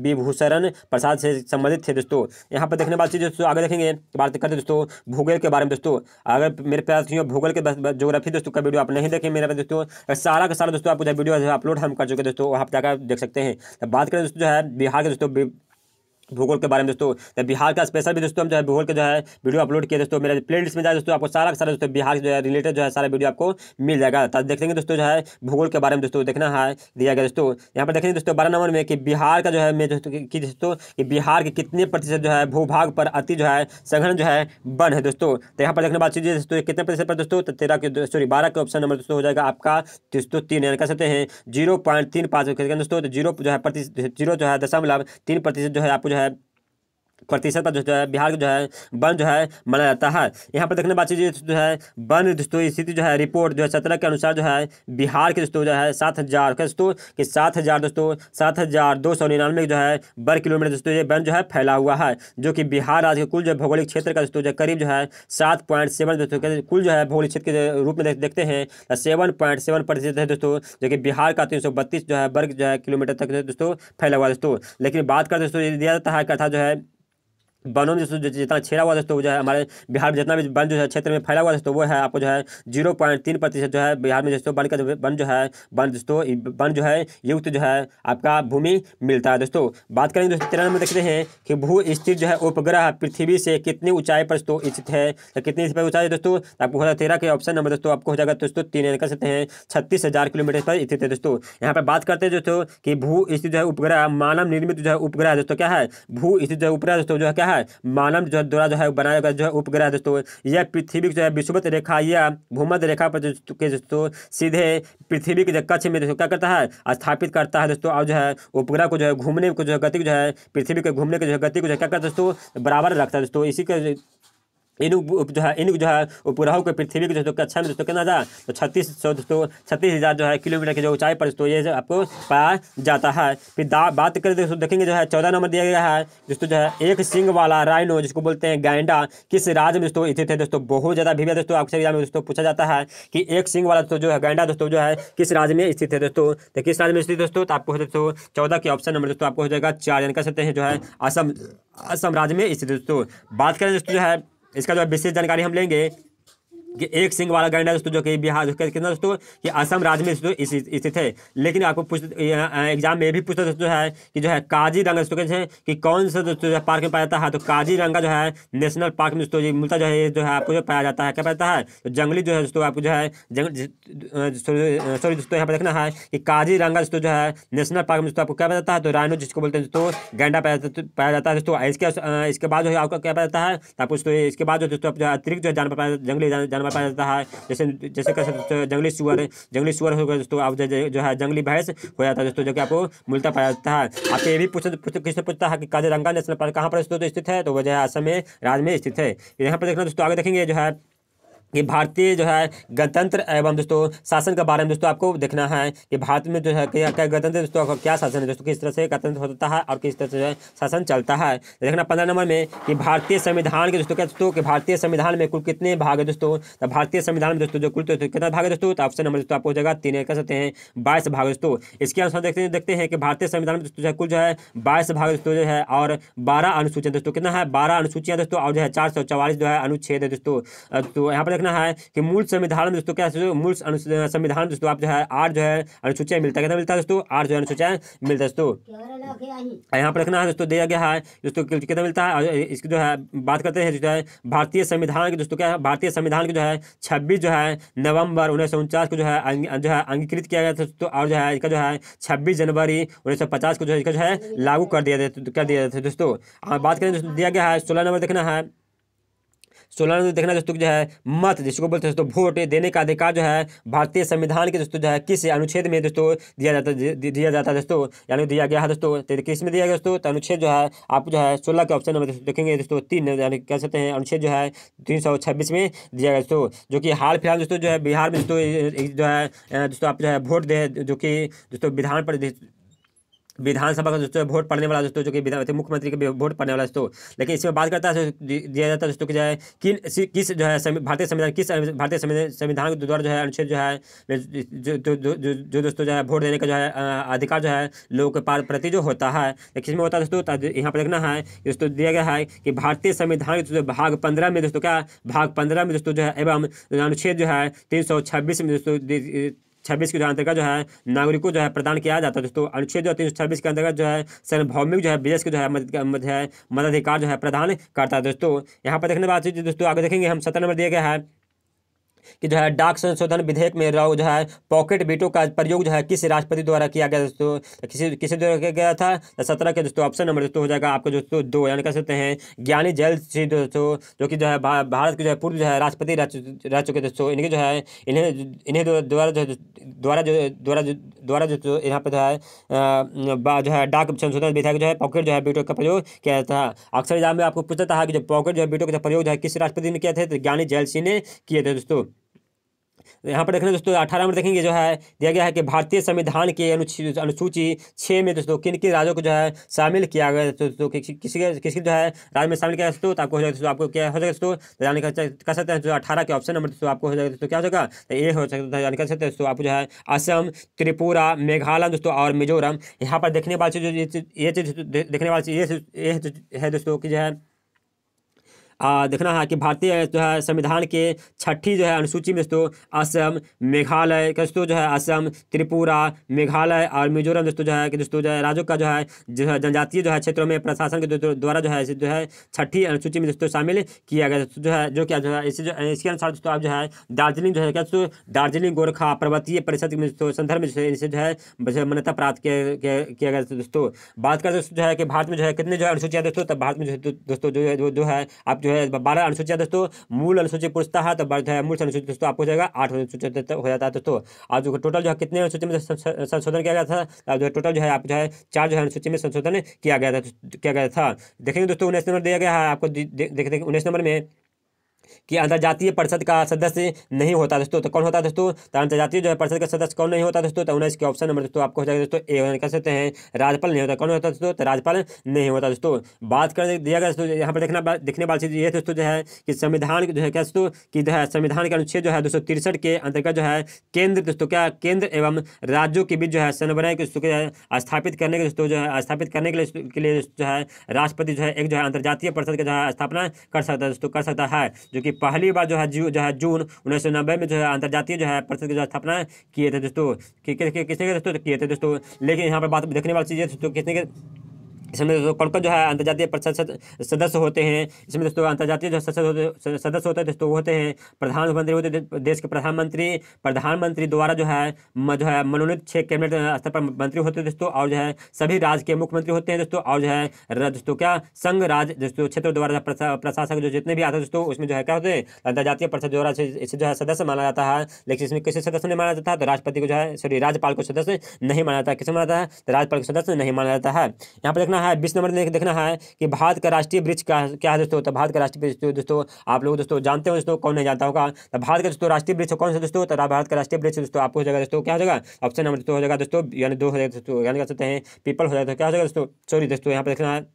विभूषण प्रसाद से संबंधित थे दोस्तों यहाँ पर देखने वाली चीज दोस्तों आगे देखेंगे बात करते दोस्तों भूगोल के बारे में दोस्तों अगर मेरे साथियों भूगोल के जोग्राफी दोस्तों का वीडियो आप नहीं देखें मेरे दोस्तों सारा का सारा दोस्तों आपको वीडियो अपलोड हम कर चुके दोस्तों पर जाकर देख सकते हैं तो बात करें दोस्तों जो है बिहार के दोस्तों भूगोल के बारे में दोस्तों बिहार का स्पेशल भी दोस्तों हम जो है भूगोल के जो है वीडियो अपलोड किया दोस्तों मेरे लिस्ट में जाए दोस्तों आपको सारा सारा दोस्तों बिहार जो है रिलेटेड जो है सारा वीडियो आपको मिल जाएगा तो देखेंगे दोस्तों जो है भूगोल के बारे में दोस्तों देखना है दिया गया दोस्तों यहाँ पर देखेंगे दोस्तों बारह नंबर में कि बिहार का जो है दोस्तों कि दोस्तों कि बिहार के कितने प्रतिशत जो है भूभाग पर अति जो है संघन जो है बन है दोस्तों तो यहाँ पर देखने बात चीजिए दोस्तों कितने प्रतिशत पर दोस्तों तो तेरह के सॉरी बारह के ऑप्शन नंबर दोस्तों हो जाएगा आपका दोस्तों तीन यानी कह सकते हैं जीरो पॉइंट तीन पाँच दोस्तों जीरो जो है प्रतिशत जीरो जो है दशमलव तीन प्रतिशत जो है आपको जो है had प्रतिशत पर जो है बिहार का जो है वन जो है माना जाता है यहाँ पर देखने बात जो है वन दोस्तों स्थिति जो है रिपोर्ट जो है सत्रह के अनुसार जो है बिहार के दोस्तों जो है सात हज़ार दोस्तों कि सात हज़ार दोस्तों सात हज़ार दो सौ निन्यानवे जो है वर्ग किलोमीटर दोस्तों ये वन जो है फैला हुआ है जो कि बिहार राज्य के कुल जो भौगोलिक क्षेत्र का दोस्तों जो करीब जो है सात पॉइंट सेवन दोस्तों कुल जो है भौगोलिक क्षेत्र के रूप में देखते हैं सेवन पॉइंट सेवन प्रतिशत है दोस्तों जो कि बिहार का तीन सौ बत्तीस जो है वर्ग जो है किलोमीटर तक दोस्तों फैला हुआ दोस्तों लेकिन बात कर दोस्तों दिया जाता है कथा जो है वनों में जो जितना छेड़ा हुआ दोस्तों जो है हमारे बिहार में जितना भी वन जो है क्षेत्र में फैला हुआ दोस्तों वो है आपको जो है जीरो पॉइंट तीन प्रतिशत जो है बिहार में दोस्तों वन का वन जो है वन दोस्तों वन जो है युक्त जो है आपका भूमि मिलता है दोस्तों बात करेंगे दोस्तों तेरह नंबर देखते हैं कि भू स्थित जो है उपग्रह पृथ्वी से कितनी ऊंचाई पर दोस्तों स्थित है या कितनी इस पर ऊंचाई दोस्तों आपको हो जाएगा तेरह के ऑप्शन नंबर दोस्तों आपको हो जाएगा दोस्तों तीन कर सकते हैं छत्तीस हज़ार किलोमीटर पर स्थित है दोस्तों यहाँ पर बात करते हैं दोस्तों कि भू स्थित जो है उपग्रह मानव निर्मित जो है उपग्रह दोस्तों क्या है भू स्थित जो है उपग्रह दोस्तों जो है क्या है मानव जो द्वारा जो है बनाया गया जो है उपग्रह दोस्तों यह पृथ्वी जो है विषुवत रेखा या भूमध्य रेखा पर के दोस्तों सीधे पृथ्वी के कक्ष में क्या करता है स्थापित करता है दोस्तों और जो है उपग्रह को जो है घूमने को जो है गति जो है पृथ्वी के घूमने के जो है गति को जो है क्या करता है दोस्तों बराबर रखता है दोस्तों इसी के इन जो है इन जो है उपग्रहों के पृथ्वी पृथ्वी जो दोस्तों कक्षा में दोस्तों कितना जा तो छत्तीस सौ दोस्तों छत्तीस हज़ार जो है किलोमीटर की जो ऊंचाई पर दोस्तों ये आपको पाया जाता है फिर बात करें दोस्तों देखेंगे जो है चौदह नंबर दिया गया है दोस्तों जो है एक सिंग वाला राइनो जिसको बोलते हैं गैंडा किस राज्य में दोस्तों स्थित है दोस्तों बहुत ज़्यादा भीव्या दोस्तों आपसे एग्जाम में दोस्तों पूछा जाता है कि एक सिंग वाला दोस्तों जो है गैंडा दोस्तों जो है किस राज्य में स्थित है दोस्तों तो किस राज्य में स्थित दोस्तों तो आपको दोस्तों चौदह के ऑप्शन नंबर दोस्तों आपको हो जाएगा चार जन कह सकते हैं जो है असम असम राज्य में स्थित दोस्तों बात करें दोस्तों जो है इसका जो है विशेष जानकारी हम लेंगे कि एक सिंह वाला गैंडा दोस्तों जो कि बिहार कितना दोस्तों कि असम राज्य में दोस्तों स्थित है लेकिन आपको पूछ एग्जाम में भी पूछता दोस्तों है कि जो है काजी रंगा दोस्तों हैं कि कौन सा दोस्तों पार्क में पाया जाता है तो काजी रंगा जो है नेशनल पार्क में दोस्तों मिलता जो है जो है आपको जो पाया जाता है क्या पाता है तो जंगली जो है दोस्तों आपको जो है सॉरी दोस्तों यहाँ पर देखना है कि रंगा दोस्तों जो है नेशनल पार्क में दोस्तों आपको क्या पाया जाता है तो रायनो जिसको बोलते हैं दोस्तों गैंडा पाया जाता है दोस्तों इसके इसके बाद जो है आपको क्या पाया जाता है आपको इसके बाद जो दोस्तों अतिरिक्त जो है जानवर जंगली जानवर पाया जाता है जैसे जैसे कह सकते जंगली सुअर जंगली सुअर होगा दोस्तों आप जो है जंगली भैंस हो जाता है दोस्तों जो कि आपको मुलता पाया जाता है आपसे ये भी किससे पूछता है कि काजीरंगा नेशनल पार्क कहाँ पर दोस्तों स्थित है तो वह जो है असम में राज्य में स्थित है यहाँ पर देखना दोस्तों आगे देखेंगे जो है ये भारतीय जो है गणतंत्र एवं दोस्तों शासन के बारे में दोस्तों आपको देखना है कि भारत में जो है क्या क्या गणतंत्र दोस्तों क्या शासन है दोस्तों किस तरह से गणतंत्र होता है और किस तरह से जो है शासन चलता है देखना पंद्रह नंबर में कि भारतीय संविधान के दोस्तों क्या दोस्तों कि भारतीय संविधान में कुल कितने भाग है दोस्तों तो भारतीय संविधान में दोस्तों जो कुल तो तो कितना भाग है दोस्तों तो ऑप्शन नंबर दोस्तों आपको जगह तीन कह सकते हैं बाईस भाग दोस्तों इसके अनुसार देखते हैं देखते हैं कि भारतीय संविधान में दोस्तों कुल जो है बाईस भाग दोस्तों जो है और बारह अनुसूचियाँ दोस्तों कितना है बारह अनुसूचियाँ दोस्तों और जो है चार जो है अनुच्छेद है दोस्तों तो यहाँ पर रखना है कि मूल संविधान में दोस्तों क्या मूल संविधान दोस्तों आप जो है आठ जो है अनुसूचियाँ मिलता कितना मिलता है दोस्तों आठ जो है अनुसूचियाँ मिलता है दोस्तों यहाँ पर रखना है दोस्तों दिया गया है दोस्तों कितना मिलता है इसकी जो है बात करते हैं जो है भारतीय संविधान के दोस्तों क्या है भारतीय संविधान के जो है छब्बीस जो है नवंबर उन्नीस को जो है जो है अंगीकृत किया गया था दोस्तों और जो है इसका जो है छब्बीस जनवरी उन्नीस को जो है इसका जो है लागू कर दिया कर दिया था दोस्तों बात करें दोस्तों दिया गया है सोलह नंबर देखना है सोलह नंबर देखना दोस्तों जो है मत जिसको बोलते हैं दोस्तों वोट देने का अधिकार जो है भारतीय संविधान के दोस्तों जो है किस अनुच्छेद में दोस्तों दिया जाता दिया जाता है दोस्तों यानी दिया गया है दोस्तों किस में दिया गया दोस्तों तो अनुच्छेद जो है आप जो है सोलह के ऑप्शन नंबर देखेंगे दोस्तों तीन यानी कह सकते हैं अनुच्छेद जो है तीन सौ छब्बीस में दिया गया दोस्तों जो कि हाल फिलहाल दोस्तों जो है बिहार में दोस्तों जो है दोस्तों आप जो है वोट दे जो कि दोस्तों विधान पर विधानसभा का दोस्तों वोट पड़ने वाला दोस्तों जो कि मुख्यमंत्री के वोट पड़ने वाला दोस्तों लेकिन इसमें बात करता है दिया जाता है दोस्तों कि जो है किन किस जो है भारतीय संविधान किस भारतीय संविधान के द्वारा जो है अनुच्छेद जो है जो दोस्तों जो है वोट देने का जो है अधिकार जो है लोगों के पार प्रति जो होता है किसमें होता है दोस्तों यहाँ पर देखना है दोस्तों दिया गया है कि भारतीय संविधान भाग पंद्रह में दोस्तों क्या भाग पंद्रह में दोस्तों जो है एवं अनुच्छेद जो है तीन में दोस्तों छब्बीस के अंतर्गत जो है नागरिक को जो है प्रदान किया जाता है दोस्तों अनुच्छेद जो तीन सौ छब्बीस के अंतर्गत जो है सार्वभौमिक जो है विदेश को जो है मदद है मताधिकार जो है प्रदान करता है दोस्तों यहाँ पर देखने बात दोस्तों आगे देखेंगे हम सत्रह नंबर दिया गया है कि जो है डाक संशोधन विधेयक में जो है पॉकेट बीटो का प्रयोग जो है किस राष्ट्रपति द्वारा किया गया दोस्तों किसी किसी द्वारा किया गया था सत्रह के दोस्तों ऑप्शन नंबर दोस्तों हो जाएगा आपको दोस्तों दो यानी कह सकते हैं ज्ञानी जैल सिंह दोस्तों जो कि जो है भारत के जो है पूर्व जो है राष्ट्रपति रह चुके दोस्तों इनके जो है इन्हें इन्हें द्वारा जो द्वारा जो द्वारा द्वारा जो यहाँ पर जो है जो है डाक संशोधन विधेयक जो है पॉकेट जो है बीटो का प्रयोग किया था अक्सर एग्जाम में आपको पूछता था कि जो पॉकेट जो है बीटो का प्रयोग जो है किस राष्ट्रपति ने किया था तो ज्ञानी जैल सिंह ने किए थे दोस्तों तो यहाँ पर देख दोस्तों अठारह में देखेंगे जो है दिया गया है कि भारतीय संविधान के अनुसूची छः में दोस्तों किन किन राज्यों को जो है शामिल किया गया तो दोस्तों किसी किसी जो है राज्य में शामिल किया दोस्तों तो आपको हो जाएगा दोस्तों आपको क्या हो जाएगा दोस्तों यानी तो कर सकते हैं जो अठारह के ऑप्शन नंबर दोस्तों आपको हो जाएगा दोस्तों क्या हो जाएगा ये हो सकता है यानी सकते हैं दोस्तों आपको जो है असम त्रिपुरा मेघालय दोस्तों और मिजोरम यहाँ पर देखने वाली चीज ये चीज देखने वाली चीज ये है दोस्तों की जो है देखना है कि भारतीय जो है संविधान के छठी जो है अनुसूची में दोस्तों असम मेघालय दोस्तों जो है असम त्रिपुरा मेघालय और मिजोरम दोस्तों जो है कि दोस्तों जो है राज्यों का जो है जो है जनजातीय जो है क्षेत्रों में प्रशासन के द्वारा जो है जो है छठी अनुसूची में दोस्तों शामिल किया गया जो है जो क्या जो है इसी जो इसके अनुसार दोस्तों आप जो है दार्जिलिंग जो है क्या दोस्तों दार्जिलिंग गोरखा पर्वतीय परिषद में दोस्तों संदर्भ में जो इसे जो है मान्यता प्राप्त किया गया दोस्तों बात करें जो है कि भारत में जो है कितने जो है अनुसूचियाँ दोस्तों तब भारत में जो है दोस्तों जो है जो है आप जो है बारह अनुसूचित दोस्तों मूल अनुसूचित पूछता है तो मूल अनुसूचित दोस्तों आपको जाएगा आठ अनुसूचित हो जाता है दोस्तों और जो टोटल जो है कितने अनुसूचित में संशोधन किया गया था जो टोटल जो है आप जो है चार जो है अनुसूचित में संशोधन किया गया था किया गया था देखेंगे दोस्तों उन्नीस नंबर दिया गया है आपको देखते उन्नीस नंबर में कि अंतर्जातीय परिषद का सदस्य नहीं होता दोस्तों तो कौन होता है दोस्तों तो अंतर्जातीय जो है परिषद का सदस्य कौन नहीं होता दोस्तों तो उन्हें इसके ऑप्शन नंबर दोस्तों आपको हो जाएगा दोस्तों ए कह सकते हैं राज्यपाल नहीं होता कौन होता दोस्तों तो राज्यपाल नहीं होता दोस्तों बात कर दिया गया दोस्तों यहाँ पर देखना देखने वाली चीज़ ये दोस्तों जो है कि संविधान जो है क्या दोस्तों कि जो है संविधान के अनुच्छेद जो है दो के अंतर्गत जो है केंद्र दोस्तों क्या केंद्र एवं राज्यों के बीच जो है समन्वय को स्थापित करने के दोस्तों जो है स्थापित करने के लिए जो है राष्ट्रपति जो है एक जो है अंतर्जातीय परिषद का जो है स्थापना कर सकता है दोस्तों कर सकता है जो क्योंकि पहली बार जो है जू जो है जून उन्नीस में जो है अंतर्जातीय जो है परिषद की जो स्थापना किए थे दोस्तों किसने दोस्तों तो किए थे दोस्तों लेकिन यहाँ पर बात देखने वाली चीज़ है दोस्तों किसने के इसमें दोस्तों कौन कौन जो है अंतर्जातीय परिषद सदस्य होते हैं इसमें दोस्तों अंतर्जातीय जो सदस्य होते सदस्य होते हैं दोस्तों वो होते हैं प्रधानमंत्री होते देश के प्रधानमंत्री प्रधानमंत्री द्वारा जो है जो है मनोनीत छः कैबिनेट स्तर पर मंत्री होते हैं दोस्तों और जो है सभी राज्य के मुख्यमंत्री होते हैं दोस्तों और जो है दोस्तों क्या संघ राज्य दोस्तों क्षेत्र द्वारा प्रशासक जो जितने भी आते हैं दोस्तों उसमें जो है क्या होते हैं अंतर्जातीय परिषद द्वारा इसे जो है सदस्य माना जाता है लेकिन इसमें किसी सदस्य नहीं माना जाता है तो राष्ट्रपति को जो है सॉरी राज्यपाल को सदस्य नहीं माना जाता है किसे माना जाता है तो राज्यपाल को सदस्य नहीं माना जाता है यहाँ पर देखना देखना है बीस नंबर देखना है कि भारत का राष्ट्रीय वृक्ष क्या क्या है दोस्तों तो भारत का राष्ट्रीय वृक्ष दोस्तों आप लोग दोस्तों जानते हो दोस्तों कौन नहीं जानता होगा तो भारत का दोस्तों राष्ट्रीय वृक्ष कौन सा दोस्तों तो भारत का राष्ट्रीय वृक्ष दोस्तों आपको हो जाएगा दोस्तों क्या हो जाएगा ऑप्शन नंबर दोस्तों हो जाएगा दोस्तों यानी दो हो जाएगा दोस्तों यानी कह सकते हैं पीपल हो जाएगा तो क्या हो जाएगा दोस्तों सॉरी दोस्तों यहाँ पर देखना है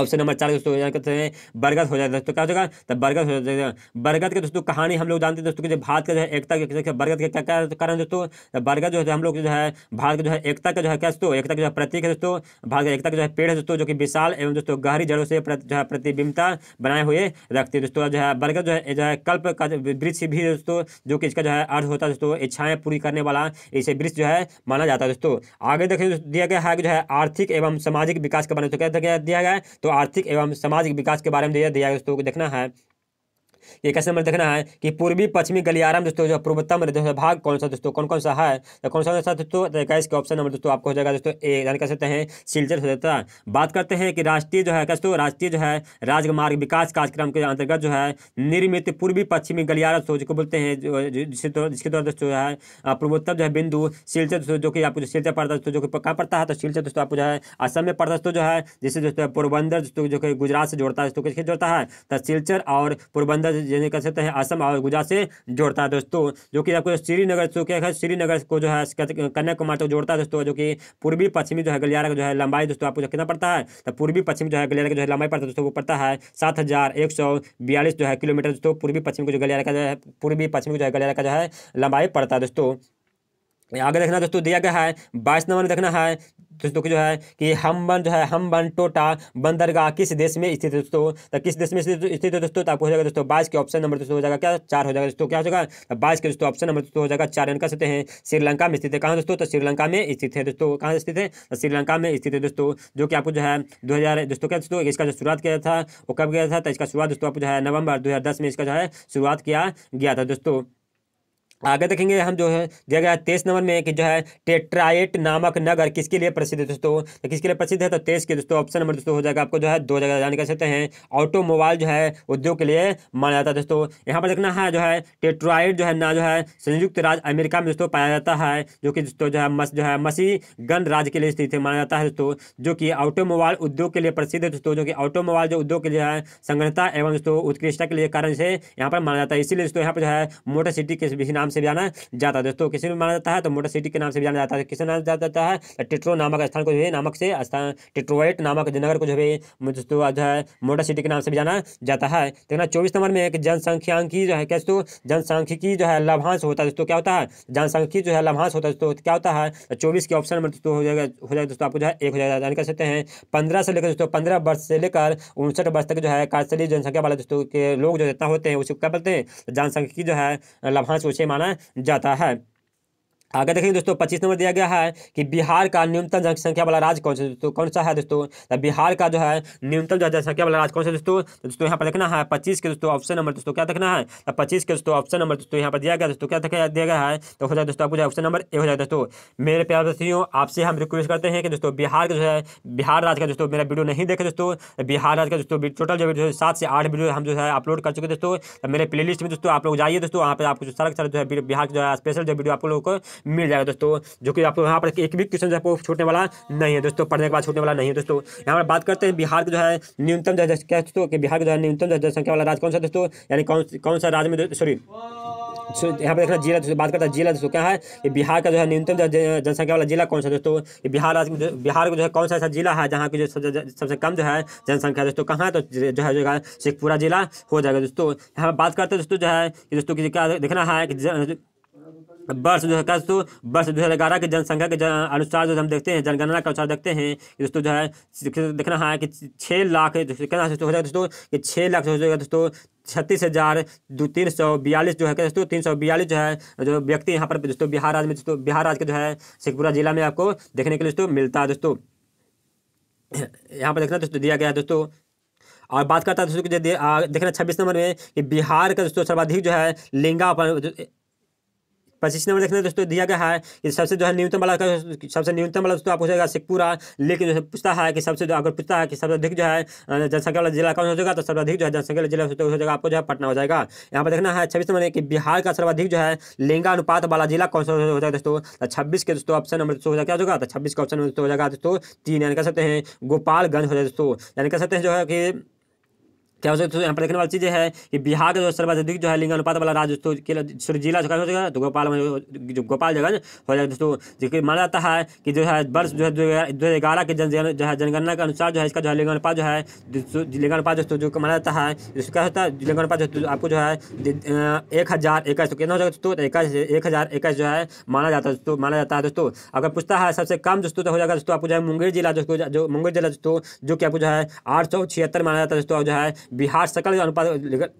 ऑप्शन नंबर चार दोस्तों कहते हैं बरगद हो जाएगा दोस्तों क्या हो जाएगा बरगद हो जाएगा बरगद के दोस्तों कहानी हम लोग जानते हैं दोस्तों कि जो भारत का जो है एकता के बरगद के क्या कारण दोस्तों बरगद जो है हम लोग जो है भारत का जो है एकता का जो है क्या दोस्तों एकता का जो है प्रतीक है दोस्तों भारत का एकता का जो है पेड़ है दोस्तों जो कि विशाल एवं दोस्तों गहरी जड़ों से जो है प्रतिबिंबता बनाए हुए रखते हैं दोस्तों जो है बरगद जो है जो है कल्प का वृक्ष भी दोस्तों जो कि इसका जो है अर्थ होता है दोस्तों इच्छाएं पूरी करने वाला इसे वृक्ष जो है माना जाता है दोस्तों आगे देखिए दिया गया है जो है आर्थिक एवं सामाजिक विकास के बारे में क्या दिया गया है तो आर्थिक एवं सामाजिक विकास के बारे में दिया दिया दोस्तों को देखना है ये कैसे हमें देखना है कि पूर्वी पश्चिमी गलियारा दोस्तों जो पूर्वतम दोस्तों भाग कौन सा दोस्तों कौन कौन सा है तो कौन सा दोस्तों तो के ऑप्शन नंबर दोस्तों आपको हो जाएगा दोस्तों ए यानी कह सकते हैं सिलचर हो जाता है बात करते हैं कि राष्ट्रीय जो है कैसे तो राष्ट्रीय जो है राजमार्ग विकास कार्यक्रम के अंतर्गत जो है निर्मित पूर्वी पश्चिमी गलियारा दोस्तों जिसको बोलते हैं तो, जिसके द्वारा दोस्तों जो है पूर्वोत्तर जो है बिंदु सिलचर दोस्तों जो कि आपको सिलचर पड़ता दोस्तों जो कि कहाँ पड़ता है तो सिलचर दोस्तों आपको जो है असम में पड़ता दोस्तों जो है जिससे दोस्तों पोरबंदर दोस्तों जो कि गुजरात से जोड़ता है दोस्तों किसके जोड़ता है तो सिलचर और पोरबंदर गुजरात जैसे कह सकते हैं असम और गुजरात से जोड़ता है दोस्तों जो कि आपको श्रीनगर जो क्या है श्रीनगर को जो है कन्याकुमारी तक जोड़ता है दोस्तों जो कि पूर्वी पश्चिमी जो है गलियारा का जो है लंबाई दोस्तों आपको कितना पड़ता है तो पूर्वी पश्चिम जो है गलियारा का जो है लंबाई पड़ता है दोस्तों वो पड़ता है सात जो है किलोमीटर दोस्तों पूर्वी पश्चिम को जो गलियारा का जो है पूर्वी पश्चिमी जो है गलियारा का जो है लंबाई पड़ता है दोस्तों आगे देखना दोस्तों दिया गया है बाईस नंबर में देखना है दोस्तों जो है कि हम्बन जो है हम्बन टोटा बंदरगाह किस देश में स्थित है दोस्तों तो किस देश में स्थित है दोस्तों तो आपको हो जाएगा दोस्तों बाईस के ऑप्शन नंबर दोस्तों हो जाएगा क्या चार हो जाएगा दोस्तों क्या हो जाएगा तो बाईस के दोस्तों ऑप्शन नंबर दोस्तों हो जाएगा चार यानी कह सकते हैं श्रीलंका में स्थित है कहाँ दोस्तों तो श्रीलंका में स्थित है दोस्तों कहाँ स्थित है श्रीलंका में स्थित है दोस्तों जो कि आपको जो है दो दोस्तों क्या दोस्तों इसका जो शुरुआत किया था वो कब गया था तो इसका शुरुआत दोस्तों आपको जो है नवंबर दो में इसका जो है शुरुआत किया गया था दोस्तों आगे देखेंगे हम जो है दिया गया तेईस नंबर में कि जो है टेट्राइट नामक नगर किसके लिए प्रसिद्ध है दोस्तों किसके लिए प्रसिद्ध है तो तेईस के दोस्तों ऑप्शन नंबर दोस्तों हो जाएगा आपको जो है दो जगह जाने कह सकते हैं ऑटोमोबाइल जो है उद्योग के लिए माना जाता है दोस्तों यहाँ पर देखना है जो है टेट्राइट जो है ना जो है संयुक्त राज्य अमेरिका में दोस्तों पाया जाता है जो कि दोस्तों जो है मस जो है मसी गण राज्य के लिए स्थित माना जाता है दोस्तों जो कि ऑटोमोबाइल उद्योग के लिए प्रसिद्ध है दोस्तों जो कि ऑटोमोबाइल जो उद्योग के लिए है संग्रहता एवं दोस्तों उत्कृष्टता के लिए कारण से यहाँ पर माना जाता है इसीलिए दोस्तों यहाँ पर जो है मोटर सिटी के नाम से भी जाना जाता है दोस्तों किसी भी माना जाता है तो मोटर सिटी के नाम से भी जाना जाता है किसी नाम से जाना जाता है टिट्रो नामक स्थान को जो है नामक से स्थान टिट्रोइट नामक नगर को जो है दोस्तों जो है मोटर सिटी के नाम से भी जाना जाता है देखना तो चौबीस नंबर में एक जनसंख्यांकी जो है क्या दोस्तों जनसंख्यिकी जो है लाभांश होता है दोस्तों क्या होता है जनसंख्यिकी जो है लाभांश होता है दोस्तों क्या होता है चौबीस के ऑप्शन में दोस्तों हो जाएगा हो जाएगा दोस्तों आपको जो है एक हो जाएगा यानी कह सकते हैं पंद्रह से लेकर दोस्तों पंद्रह वर्ष से लेकर उनसठ वर्ष तक जो है कार्यशैली जनसंख्या वाले दोस्तों के लोग जो जितना होते हैं उसको क्या बोलते हैं जनसंख्यिकी जो है लाभांश उसे माना जाता है आगे देखेंगे दोस्तों पच्चीस नंबर दिया गया है कि बिहार का न्यूनतम जनसंख्या वाला राज्य कौन सा दोस्तों कौन सा है दोस्तों तो बिहार का जो है न्यूनतम जो जनसंख्या वाला राज्य कौन सा दोस्तों तो दोस्तों यहाँ पर देखना है पच्चीस के दोस्तों ऑप्शन नंबर दोस्तों क्या देखना है तो पच्चीस के दोस्तों ऑप्शन नंबर दोस्तों यहाँ पर दिया गया दोस्तों क्या दिया गया है तो हो जाए दोस्तों आपको ऑप्शन नंबर ए हो जाए दोस्तों मेरे प्यार दोस्तियों आपसे हम रिक्वेस्ट करते हैं कि दोस्तों बिहार का जो है बिहार राज्य का दोस्तों मेरा वीडियो नहीं देखे दोस्तों तो बिहार राज्य का दोस्तों टोटल जो है सात से आठ वीडियो हम जो है अपलोड कर चुके दोस्तों मेरे प्ले में दोस्तों आप लोग जाइए दोस्तों वहाँ पर आपको सारा सारा जो है बिहार जो है स्पेशल जो वीडियो आप लोगों को मिल जाएगा दोस्तों जो कि आपको यहाँ पर एक भी क्वेश्चन आपको छूटने वाला नहीं है दोस्तों पढ़ने के बाद छूटने वाला नहीं है दोस्तों यहाँ पर बात करते हैं बिहार का जो है न्यूनतम क्या दोस्तों कि बिहार का जो है न्यूनतम जनसंख्या वाला राज्य कौन सा दोस्तों यानी कौन कौन सा राज्य में सॉरी यहाँ पर देखना जिला बात करता है जिला दोस्तों क्या है ये बिहार का जो है न्यूनतम जनसंख्या वाला जिला कौन सा दोस्तों ये बिहार राज्य बिहार का जो है कौन सा ऐसा जिला है जहाँ की जो सबसे कम जो है जनसंख्या दोस्तों कहाँ है तो जो है जो है शेखपुरा जिला हो जाएगा दोस्तों यहाँ पर बात करते हैं दोस्तों जो है कि दोस्तों क्या देखना है कि वर्ष जो है का वर्ष दो हज़ार ग्यारह की जनसंख्या के अनुसार जो हम देखते हैं जनगणना के अनुसार देखते हैं दोस्तों जो है देखना है कि छः लाख कितना दोस्तों हो जाएगा दोस्तों कि छः लाख हो जाएगा दोस्तों छत्तीस हज़ार दो तीन सौ बयालीस जो है दोस्तों तीन सौ बयालीस जो है जो व्यक्ति यहाँ पर दोस्तों बिहार राज्य में दोस्तों बिहार राज्य के जो है शेखपुरा जिला में आपको देखने के लिए दोस्तों मिलता है दोस्तों यहाँ पर देखना दोस्तों दिया गया है दोस्तों और बात करता है दोस्तों देखना छब्बीस नंबर में कि बिहार का दोस्तों सर्वाधिक जो है लिंगा पच्चीस नंबर देखना दोस्तों दिया गया है कि सबसे जो है न्यूनतम वाला सबसे न्यूनतम वाला दोस्तों आपको जाएगा शेखपुरा लेकिन जो है पूछता है कि सबसे जो अगर पूछता है कि सबसे अधिक जो है जनसंख्या वाला जिला कौन हो जाएगा तो सर्वाधिक जो है जनसंख्या जिला हो जाएगा आपको जो है पटना हो जाएगा यहाँ पर देखना है छब्बीस नंबर कि बिहार का सर्वाधिक जो है लिंगा अनुपात वाला जिला कौन सा हो जाएगा दोस्तों तो छब्बीस के दोस्तों ऑप्शन नंबर दोस्तों क्या हो जाएगा तो छब्बीस का ऑप्शन नंबर हो जाएगा दोस्तों तीन यानी कह सकते हैं गोपालगंज हो जाए दोस्तों यानी कह सकते हैं जो है कि क्या हो सकता है यहाँ पर देखने वाली चीज़ है कि बिहार का जो सर्वाधिक जो है लिंगानुपात वाला राज्य दोस्तों जिला जो हो है तो गोपाल जो गोपाल जगह हो जाएगा दोस्तों जो माना जाता है कि जो है वर्ष जो है दो हज़ार ग्यारह के जन जो है जनगणना के अनुसार जो है इसका जो है लिंगानुपात जो है लिंगानुपात दोस्तों जो माना जाता है जिसका क्या होता है लिंगानुपात जो आपको जो है एक हज़ार इक्कीस तो कितना हो जाएगा दोस्तों इक्कीस एक हज़ार इक्कीस जो है माना जाता है दोस्तों माना जाता है दोस्तों अगर पूछता है सबसे कम दोस्तों तो हो जाएगा दोस्तों आपको जो है मुंगेर जिला दोस्तों जो मुंगेर जिला दोस्तों जो कि आपको जो है आठ सौ छिहत्तर माना जाता है दोस्तों जो है बिहार सकल अनुपात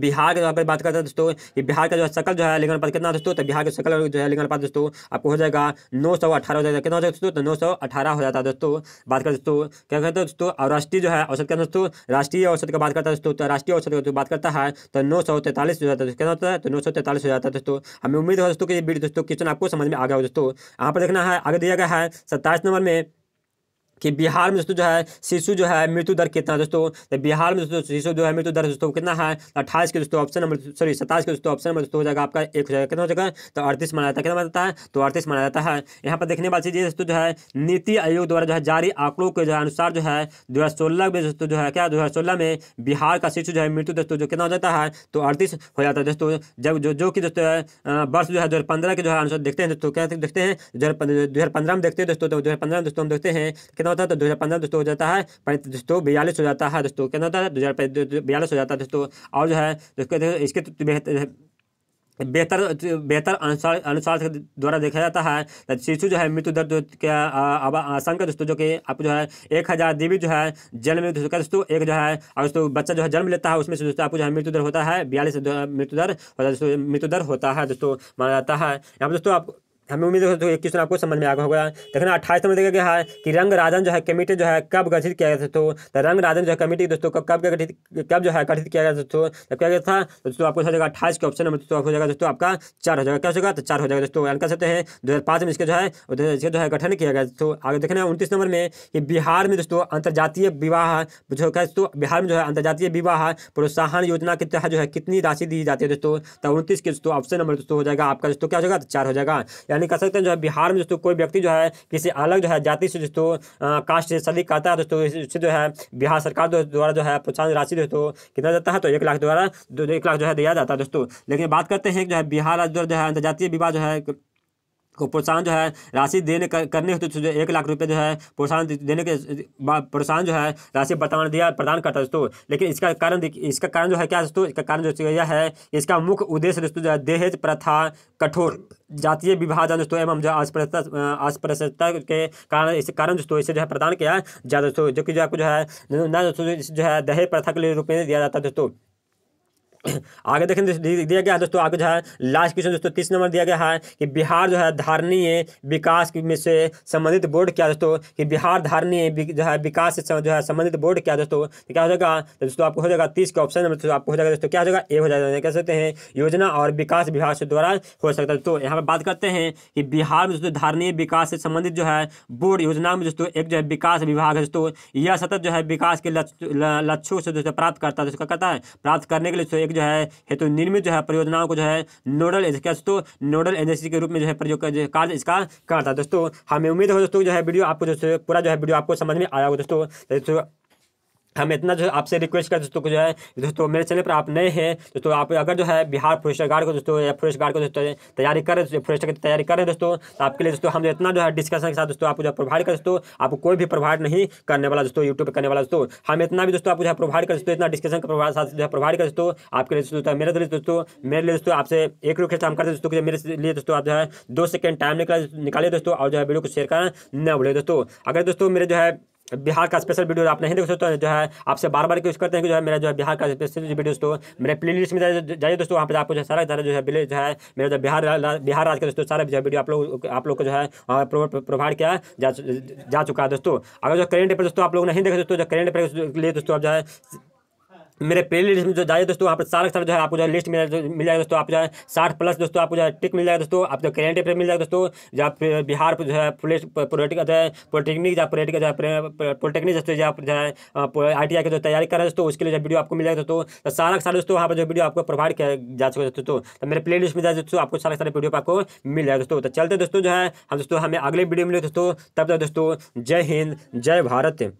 बिहार के जो अगर बात करते हैं दोस्तों ये बिहार का जो सकल जो है लिंगन अनुपात कितना दोस्तों तो बिहार के सकल जो है लिंगन अनुपात दोस्तों आपको हो जाएगा नौ सौ अठारह हो जाएगा कितना हो जाएगा दोस्तों तो नौ सौ अठारह हो जाता है दोस्तों बात करते दोस्तों क्या कहते हैं दोस्तों और राष्ट्रीय जो है औसत क्या दोस्तों राष्ट्रीय औसत का बात करता है दोस्तों तो राष्ट्रीय औसत की बात करता है तो नौ सौ तैंतालीस हो जाता है कितना होता है तो नौ सौ तैतालीस हो जाता है दोस्तों हमें उम्मीद है दोस्तों की वीडियो दोस्तों क्वेश्चन आपको समझ में आ गया हो दोस्तों यहाँ पर देखना है आगे दिया गया है सत्ताईस नंबर में कि बिहार में दोस्तों जो है शिशु जो है मृत्यु दर कितना दोस्तों तो बिहार में दोस्तों शिशु जो है मृत्यु दर दोस्तों कितना है तो अट्ठाईस के दोस्तों ऑप्शन नंबर सॉरी सत्ताईस के दोस्तों ऑप्शन नंबर दोस्तों हो जाएगा आपका एक हो जाएगा कितना हो जाएगा तो अड़तीस माना जाता है कितना माना है तो अड़तीस माना जाता है यहाँ पर देखने वाली चीज़ दोस्तों जो है नीति आयोग द्वारा जो है जारी आंकड़ों के जो है अनुसार जो है दो में दोस्तों जो है क्या दो में बिहार का शिशु जो है मृत्यु दोस्तों जो कितना हो जाता है तो अड़तीस हो जाता है दोस्तों जब जो जो कि दोस्तों वर्ष जो है दो के जो है अनुसार देखते हैं दोस्तों क्या देखते हैं दो में देखते हैं दोस्तों तो दो हजार पंद्रह में दोस्तों हम देखते हैं कितना होता है तो दो हज़ार पंद्रह दोस्तों हो जाता है पैंतीस तो दोस्तों बयालीस हो जाता है दोस्तों कितना होता है दो हज़ार बयालीस हो जाता है दोस्तों और जो है इसके तो बेहतर बेहतर अनुसार अनुसार द्वारा देखा जाता है तो शिशु जो है मृत्यु दर जो अब आशंका दोस्तों जो कि आप जो है एक हज़ार देवी जो है जन्म मृत्यु का दोस्तों एक जो है और दोस्तों बच्चा जो है जन्म लेता है उसमें से दोस्तों आपको जो है मृत्यु दर होता है बयालीस मृत्यु दर होता है दोस्तों मृत्यु दर होता है दोस्तों माना जाता है यहाँ पर दोस्तों आप हमें उम्मीद है तो क्वेश्चन आपको समझ में आ गया होगा देखना अट्ठाईस में देखा गया है कि रंग राजन जो है कमेटी जो है कब गठित किया गया था तो रंग राजन जो है कमेटी दोस्तों कब कब गठित कब जो है गठित किया गया दोस्तों तब क्या गया था तो दोस्तों आपको अट्ठाईस के ऑप्शन नंबर हो जाएगा दोस्तों आपका चार हो जाएगा क्या हो जाएगा तो चार हो जाएगा दोस्तों कर सकते हैं दो में इसका जो है जो है गठन किया गया दोस्तों आगे देखना उनतीस नंबर में कि बिहार में दोस्तों अंतर्जातीय विवाह जो है दोस्तों बिहार में जो है अंतर्जातीय विवाह प्रोत्साहन योजना के तहत जो है कितनी राशि दी जाती है दोस्तों तो उनतीस के दोस्तों ऑप्शन नंबर दोस्तों हो जाएगा आपका दोस्तों क्या हो जाएगा तो चार हो जाएगा यानी कह सकते हैं जो है बिहार में दोस्तों कोई व्यक्ति जो है किसी अलग जो है जाति से दोस्तों कास्ट से सदी करता है दोस्तों इससे जो है बिहार सरकार द्वारा जो है प्रोत्साहन राशि दोस्तों कितना जाता है तो एक लाख द्वारा एक लाख जो है दिया जाता है दोस्तों लेकिन बात करते हैं जो है बिहार जो है अंतर्जातीय विवाह जो है को प्रोत्साहन जो है राशि देने कर, करने हेतु तो एक लाख रुपये जो है प्रोत्साहन देने के प्रोत्साहन जो है राशि वर्तमान दिया प्रदान करता है दोस्तों लेकिन इसका कारण इसका कारण जो है क्या दोस्तों इसका कारण जो यह है इसका मुख्य उद्देश्य दोस्तों जो है दहेज प्रथा कठोर जातीय विभाजन दोस्तों एवं जो अस्पृश्यता के कारण इस कारण दोस्तों इसे जो है प्रदान किया जाता दोस्तों जो कि जो आपको जो है ना दोस्तों जो है दहेज प्रथा के लिए रूप में दिया जाता है दोस्तों आगे देखें दिया गया है दोस्तों आगे जो है लास्ट क्वेश्चन दोस्तों तीस नंबर दिया गया है कि बिहार जो है धारणीय विकास में से संबंधित बोर्ड क्या दोस्तों कि बिहार धारणीय जो है विकास से जो है संबंधित बोर्ड क्या दोस्तों तो क्या हो जाएगा तो दोस्तों आपको हो जाएगा तीस का ऑप्शन नंबर मतलब आपको हो जाएगा दोस्तों क्या हो जाएगा ए हो जाएगा कह सकते हैं योजना और विकास विभाग से द्वारा हो सकता है दोस्तों यहाँ पर बात करते हैं कि बिहार में दोस्तों धारणीय विकास से संबंधित जो है बोर्ड योजना में दोस्तों एक जो है विकास विभाग है दोस्तों यह सतत जो है विकास के लक्ष्यों से दोस्तों प्राप्त करता है दोस्तों है प्राप्त करने के लिए दोस्तों एक जो है हेतु निर्मित जो है परियोजनाओं को जो है नोडल क्या दोस्तों नोडल एजेंसी के रूप में जो है प्रयोग कार्य इसका करता है दोस्तों हमें उम्मीद हो दोस्तों जो है वीडियो आपको दोस्तों पूरा जो है वीडियो आपको समझ में आया होगा दोस्तों तो हम इतना जो आपसे रिक्वेस्ट कर दोस्तों को जो है दोस्तों मेरे चैनल पर आप नए हैं दोस्तों आप अगर जो है बिहार फोरेस्ट गार्ड को दोस्तों या फॉरेस्ट गार्ड को दोस्तों तैयारी कर रहे की तैयारी कर रहे हैं दोस्तों तो आपके लिए दोस्तों हम जो इतना जो है डिस्कशन के साथ दोस्तों आपको जो प्रोवाइड कर दोस्तों आपको कोई भी प्रोवाइड नहीं करने वाला दोस्तों यूट्यूब पर करने वाला दोस्तों हम इतना भी दोस्तों आपको जो है प्रोवाइड कर दोस्तों इतना डिस्कशन के साथ जो है प्रोवाइड कर दोस्तों आपके लिए दोस्तों मेरे लिए दोस्तों मेरे लिए दोस्तों आपसे एक रिक्वेस्ट हम करते दोस्तों मेरे लिए दोस्तों आप जो है दो सेकेंड टाइम निकाल निकालिए दोस्तों और जो है वीडियो को शेयर करना न भूलें दोस्तों अगर दोस्तों मेरे जो है बिहार का स्पेशल वीडियो आप नहीं देख सकते तो जो है आपसे बार बार क्यूज करते हैं कि जो है मेरा जो है बिहार का स्पेशल वीडियो दोस्तों मेरे प्ले लिस्ट में जाइए दोस्तों वहाँ पर आपको जो सारा सारा जो है विलेज जो है मेरा जो बिहार बिहार राज्य का दोस्तों सारा जो वीडियो आप लोग आप लोग को जो है प्रोवाइड किया जा चुका है दोस्तों अगर जो करेंट पर दोस्तों आप लोग नहीं देख सकते तो जो करेंट पर लिए दोस्तों आप जो है मेरे प्ले लिस्ट में जो जाए दोस्तों वहाँ पर सारा सारा जो है आपको जो है लिस्ट मिल मिल जाएगा दोस्तों आप जो है साठ प्लस दोस्तों आपको जो है टिक मिल जाएगा दोस्तों आपको करेंट अफेयर मिल जाएगा दोस्तों जहाँ बिहार जो है पुलिस पोलिटिक जो है पॉलिटेक्निक जहाँ पोलिटिक जो है पॉलिटेक्निक दोस्तों जो जो है आई टी आई की जो तैयारी कर रहे हैं दोस्तों उसके लिए जो वीडियो आपको मिल जाएगा दोस्तों तो सारा सारा दोस्तों वहाँ पर जो वीडियो आपको प्रोवाइड किया जा सके दोस्तों तो, तो मेरे प्ले लिस्ट में जाए दोस्तों आपको सारे सारे वीडियो आपको मिल जाएगा दोस्तों तो चलते दोस्तों जो है हम दोस्तों हमें अगले वीडियो मिले दोस्तों तब तक दोस्तों जय हिंद जय भारत